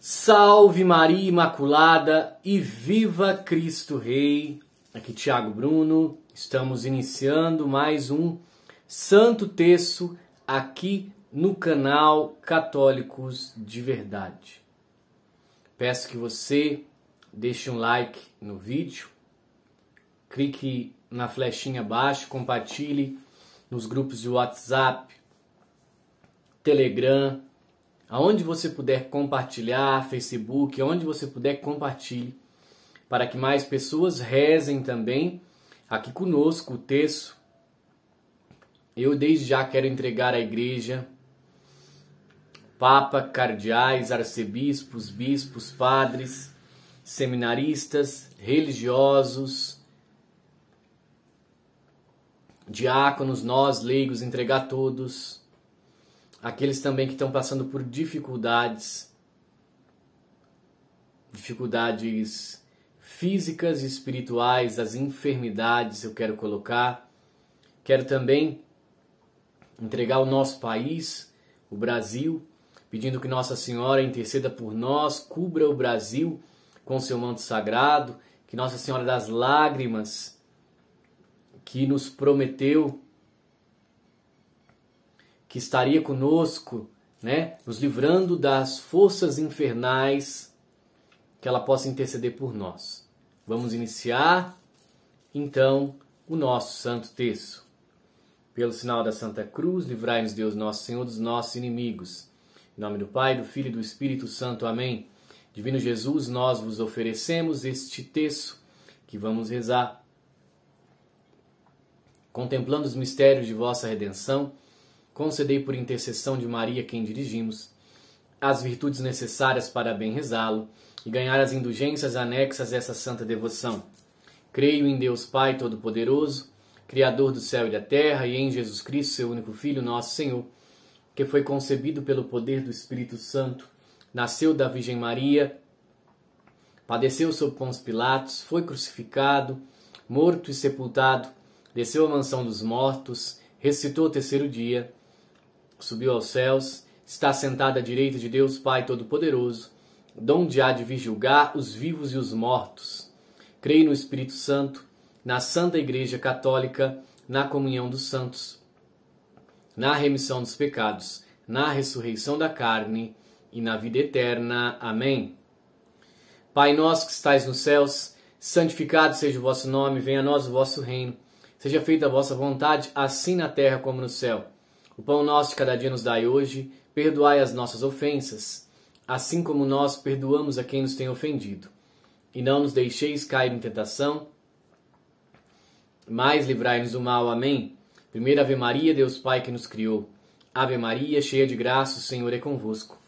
Salve Maria Imaculada e viva Cristo Rei. Aqui Tiago Bruno, estamos iniciando mais um Santo Terço aqui no canal Católicos de Verdade. Peço que você deixe um like no vídeo, clique na flechinha abaixo, compartilhe nos grupos de WhatsApp, Telegram, aonde você puder compartilhar, Facebook, aonde você puder compartilhe, para que mais pessoas rezem também aqui conosco o texto. Eu desde já quero entregar à igreja, papa, cardeais, arcebispos, bispos, padres, seminaristas, religiosos, diáconos, nós leigos, entregar todos aqueles também que estão passando por dificuldades, dificuldades físicas e espirituais, as enfermidades eu quero colocar. Quero também entregar o nosso país, o Brasil, pedindo que Nossa Senhora interceda por nós, cubra o Brasil com seu manto sagrado, que Nossa Senhora das Lágrimas, que nos prometeu que estaria conosco, né, nos livrando das forças infernais, que ela possa interceder por nós. Vamos iniciar então o nosso santo texto. Pelo sinal da Santa Cruz, livrai-nos Deus nosso Senhor dos nossos inimigos. Em nome do Pai, do Filho e do Espírito Santo. Amém. Divino Jesus, nós vos oferecemos este texto que vamos rezar. Contemplando os mistérios de vossa redenção, concedei por intercessão de Maria, quem dirigimos, as virtudes necessárias para bem rezá-lo e ganhar as indulgências anexas a essa santa devoção. Creio em Deus Pai Todo-Poderoso, Criador do céu e da terra, e em Jesus Cristo, seu único Filho, nosso Senhor, que foi concebido pelo poder do Espírito Santo, nasceu da Virgem Maria, padeceu sob Pons Pilatos, foi crucificado, morto e sepultado, desceu à mansão dos mortos, ressuscitou o terceiro dia subiu aos céus, está sentado à direita de Deus Pai Todo-Poderoso, donde há de vir julgar os vivos e os mortos. Creio no Espírito Santo, na Santa Igreja Católica, na comunhão dos santos, na remissão dos pecados, na ressurreição da carne e na vida eterna. Amém. Pai nosso que estais nos céus, santificado seja o vosso nome, venha a nós o vosso reino. Seja feita a vossa vontade, assim na terra como no céu. O pão nosso de cada dia nos dai hoje, perdoai as nossas ofensas, assim como nós perdoamos a quem nos tem ofendido. E não nos deixeis cair em tentação, mas livrai-nos do mal. Amém. Primeira Ave Maria, Deus Pai que nos criou. Ave Maria, cheia de graça, o Senhor é convosco.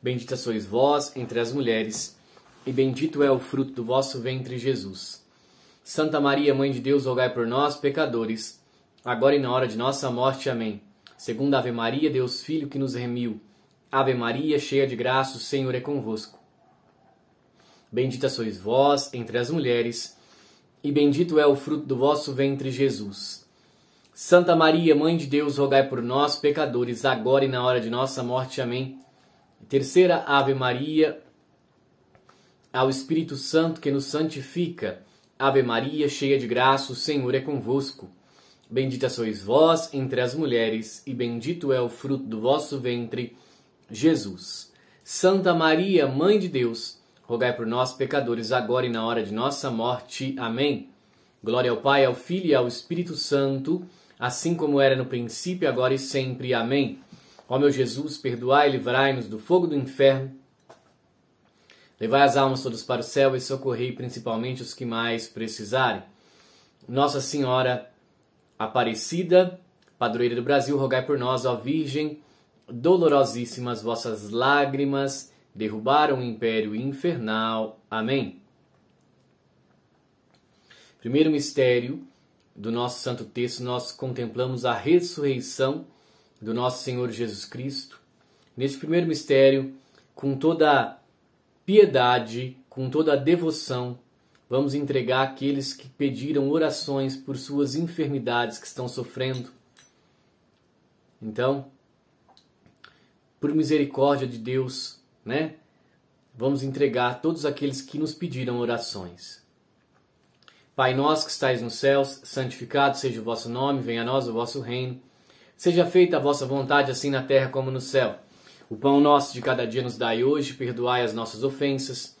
Bendita sois vós entre as mulheres, e bendito é o fruto do vosso ventre, Jesus. Santa Maria, Mãe de Deus, rogai por nós, pecadores, agora e na hora de nossa morte. Amém. Segunda Ave Maria, Deus Filho que nos remiu. Ave Maria, cheia de graça, o Senhor é convosco. Bendita sois vós entre as mulheres, e bendito é o fruto do vosso ventre, Jesus. Santa Maria, Mãe de Deus, rogai por nós, pecadores, agora e na hora de nossa morte. Amém. Terceira Ave Maria, ao Espírito Santo que nos santifica. Ave Maria, cheia de graça, o Senhor é convosco. Bendita sois vós entre as mulheres, e bendito é o fruto do vosso ventre, Jesus. Santa Maria, Mãe de Deus, rogai por nós, pecadores, agora e na hora de nossa morte. Amém. Glória ao Pai, ao Filho e ao Espírito Santo, assim como era no princípio, agora e sempre. Amém. Ó meu Jesus, perdoai e livrai-nos do fogo do inferno. Levai as almas todas para o céu e socorrei principalmente os que mais precisarem. Nossa Senhora, Aparecida, padroeira do Brasil, rogai por nós, ó Virgem, dolorosíssimas vossas lágrimas derrubaram o império infernal. Amém. Primeiro mistério do nosso santo texto, nós contemplamos a ressurreição do nosso Senhor Jesus Cristo. Neste primeiro mistério, com toda piedade, com toda devoção, Vamos entregar aqueles que pediram orações por suas enfermidades que estão sofrendo. Então, por misericórdia de Deus, né? Vamos entregar todos aqueles que nos pediram orações. Pai nosso que estais nos céus, santificado seja o vosso nome, venha a nós o vosso reino. Seja feita a vossa vontade, assim na terra como no céu. O pão nosso de cada dia nos dai hoje, perdoai as nossas ofensas,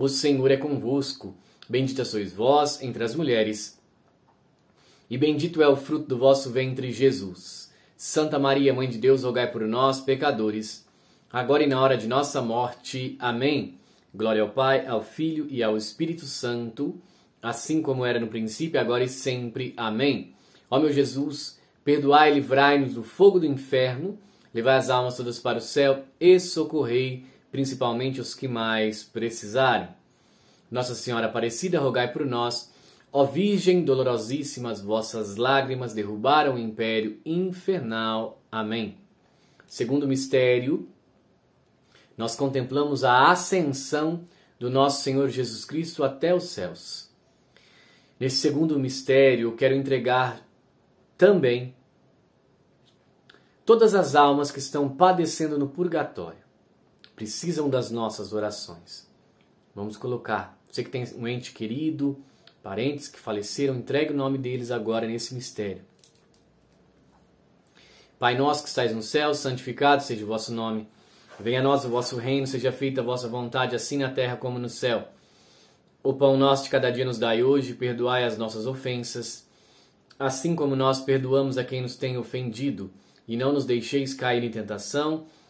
o Senhor é convosco. Bendita sois vós entre as mulheres, e bendito é o fruto do vosso ventre, Jesus. Santa Maria, Mãe de Deus, rogai por nós, pecadores, agora e na hora de nossa morte. Amém. Glória ao Pai, ao Filho e ao Espírito Santo, assim como era no princípio, agora e sempre. Amém. Ó meu Jesus, perdoai e livrai-nos do fogo do inferno, levai as almas todas para o céu e socorrei principalmente os que mais precisarem. Nossa Senhora Aparecida, rogai por nós. Ó Virgem dolorosíssimas, vossas lágrimas derrubaram o império infernal. Amém. Segundo mistério, nós contemplamos a ascensão do nosso Senhor Jesus Cristo até os céus. Nesse segundo mistério, eu quero entregar também todas as almas que estão padecendo no purgatório precisam das nossas orações. Vamos colocar, você que tem um ente querido, parentes que faleceram, entregue o nome deles agora nesse mistério. Pai nosso que estais no céu, santificado seja o vosso nome. Venha a nós o vosso reino, seja feita a vossa vontade, assim na terra como no céu. O pão nosso de cada dia nos dai hoje, perdoai as nossas ofensas, assim como nós perdoamos a quem nos tem ofendido, e não nos deixeis cair em tentação,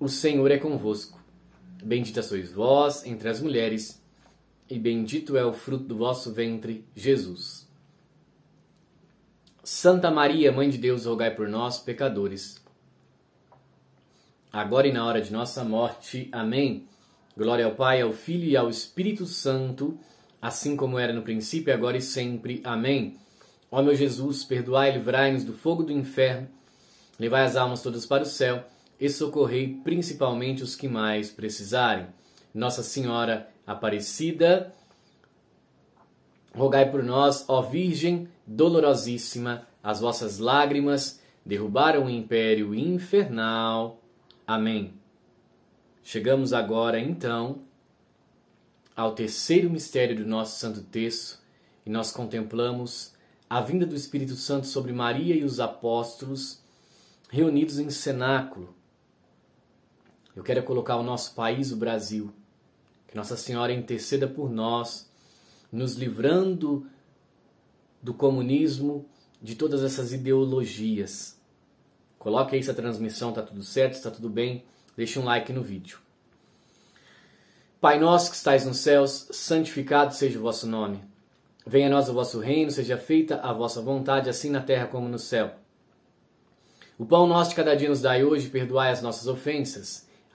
o Senhor é convosco. Bendita sois vós entre as mulheres, e bendito é o fruto do vosso ventre, Jesus. Santa Maria, Mãe de Deus, rogai por nós, pecadores, agora e na hora de nossa morte. Amém. Glória ao Pai, ao Filho e ao Espírito Santo, assim como era no princípio, agora e sempre. Amém. Ó meu Jesus, perdoai e livrai-nos do fogo do inferno, levai as almas todas para o céu e socorrei principalmente os que mais precisarem. Nossa Senhora Aparecida, rogai por nós, ó Virgem dolorosíssima, as vossas lágrimas derrubaram o império infernal. Amém. Chegamos agora, então, ao terceiro mistério do nosso Santo Texto e nós contemplamos a vinda do Espírito Santo sobre Maria e os apóstolos reunidos em cenáculo eu quero colocar o nosso país, o Brasil, que Nossa Senhora interceda por nós, nos livrando do comunismo, de todas essas ideologias. Coloque aí se a transmissão está tudo certo, está tudo bem. Deixe um like no vídeo. Pai nosso que estais nos céus, santificado seja o vosso nome. Venha a nós o vosso reino, seja feita a vossa vontade, assim na terra como no céu. O pão nosso de cada dia nos dai hoje, perdoai as nossas ofensas,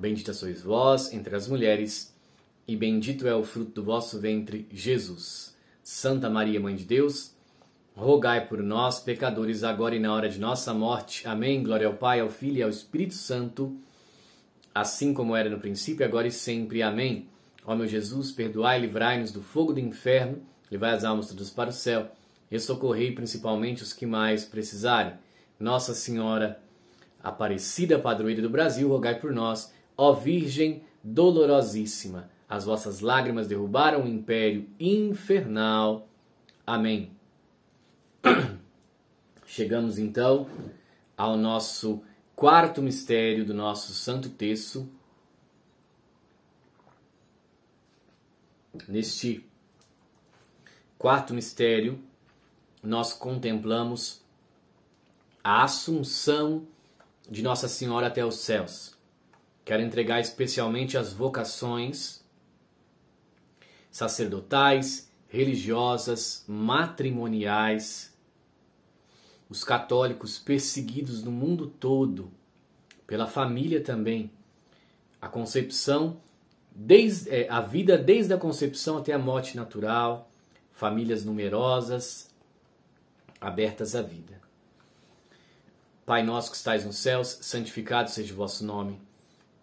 Bendita sois vós entre as mulheres, e bendito é o fruto do vosso ventre, Jesus. Santa Maria, Mãe de Deus, rogai por nós, pecadores, agora e na hora de nossa morte. Amém. Glória ao Pai, ao Filho e ao Espírito Santo, assim como era no princípio, agora e sempre. Amém. Ó meu Jesus, perdoai, e livrai-nos do fogo do inferno, levai as almas todas para o céu, e socorrei principalmente os que mais precisarem. Nossa Senhora Aparecida, padroeira do Brasil, rogai por nós Ó Virgem dolorosíssima, as vossas lágrimas derrubaram o império infernal. Amém. Chegamos então ao nosso quarto mistério do nosso Santo Terço. Neste quarto mistério, nós contemplamos a assunção de Nossa Senhora até os céus. Quero entregar especialmente as vocações sacerdotais, religiosas, matrimoniais, os católicos perseguidos no mundo todo, pela família também. A concepção, desde, é, a vida desde a concepção até a morte natural, famílias numerosas, abertas à vida. Pai nosso que estais nos céus, santificado seja o vosso nome.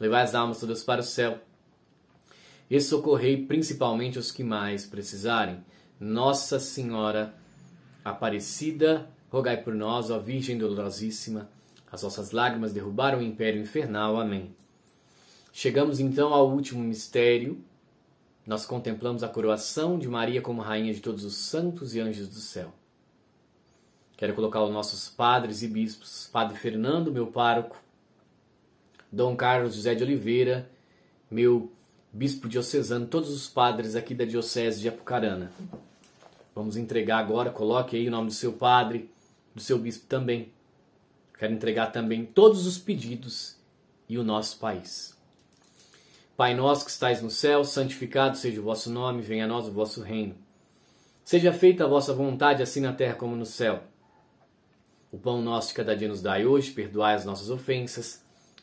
Levai as almas todas para o céu e socorrei principalmente os que mais precisarem. Nossa Senhora Aparecida, rogai por nós, ó Virgem dolorosíssima. As nossas lágrimas derrubaram o império infernal. Amém. Chegamos então ao último mistério. Nós contemplamos a coroação de Maria como rainha de todos os santos e anjos do céu. Quero colocar os nossos padres e bispos, Padre Fernando, meu pároco, Dom Carlos José de Oliveira, meu bispo diocesano, todos os padres aqui da Diocese de Apucarana. Vamos entregar agora, coloque aí o nome do seu padre, do seu bispo também. Quero entregar também todos os pedidos e o nosso país. Pai nosso que estais no céu, santificado seja o vosso nome, venha a nós o vosso reino. Seja feita a vossa vontade, assim na terra como no céu. O pão nosso de cada dia nos dai hoje, perdoai as nossas ofensas,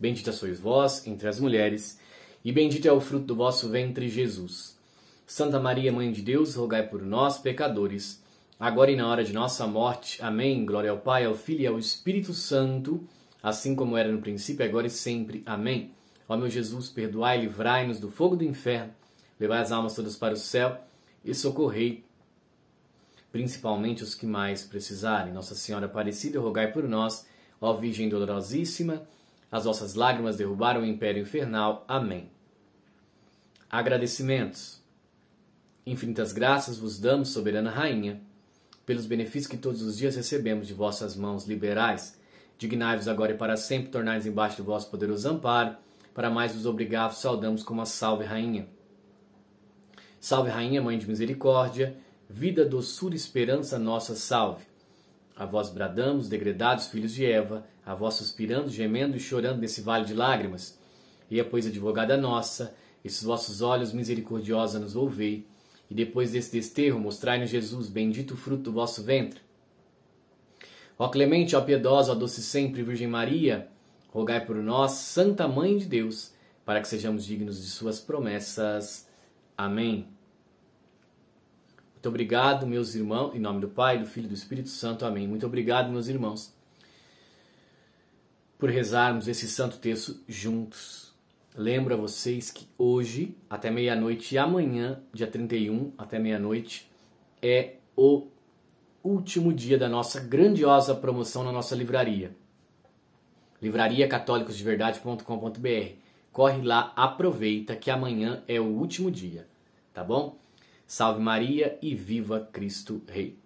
Bendita sois vós entre as mulheres, e bendito é o fruto do vosso ventre, Jesus. Santa Maria, Mãe de Deus, rogai por nós, pecadores, agora e na hora de nossa morte. Amém. Glória ao Pai, ao Filho e ao Espírito Santo, assim como era no princípio, agora e sempre. Amém. Ó meu Jesus, perdoai e livrai-nos do fogo do inferno, levai as almas todas para o céu e socorrei principalmente os que mais precisarem. Nossa Senhora Aparecida, rogai por nós. Ó Virgem Dolorosíssima, as vossas lágrimas derrubaram o império infernal. Amém. Agradecimentos. Infinitas graças vos damos, soberana rainha, pelos benefícios que todos os dias recebemos de vossas mãos liberais. Dignai-vos agora e para sempre tornais nos embaixo do vosso poderoso amparo. Para mais vos obrigar, vos saudamos como a salve rainha. Salve rainha, mãe de misericórdia, vida, doçura e esperança nossa, salve. A vós bradamos, degredados filhos de Eva, a vós suspirando, gemendo e chorando nesse vale de lágrimas. E é, pois, advogada nossa, esses vossos olhos misericordiosa nos ouvei, e depois desse desterro mostrai-nos Jesus, bendito o fruto do vosso ventre. Ó clemente, ó piedosa, ó doce sempre Virgem Maria, rogai por nós, Santa Mãe de Deus, para que sejamos dignos de suas promessas. Amém. Muito obrigado, meus irmãos, em nome do Pai, do Filho e do Espírito Santo. Amém. Muito obrigado, meus irmãos, por rezarmos esse santo texto juntos. Lembro a vocês que hoje, até meia-noite, e amanhã, dia 31, até meia-noite, é o último dia da nossa grandiosa promoção na nossa livraria. LivrariaCatolicosDeVerdade.com.br. Corre lá, aproveita que amanhã é o último dia, tá bom? Salve Maria e viva Cristo Rei!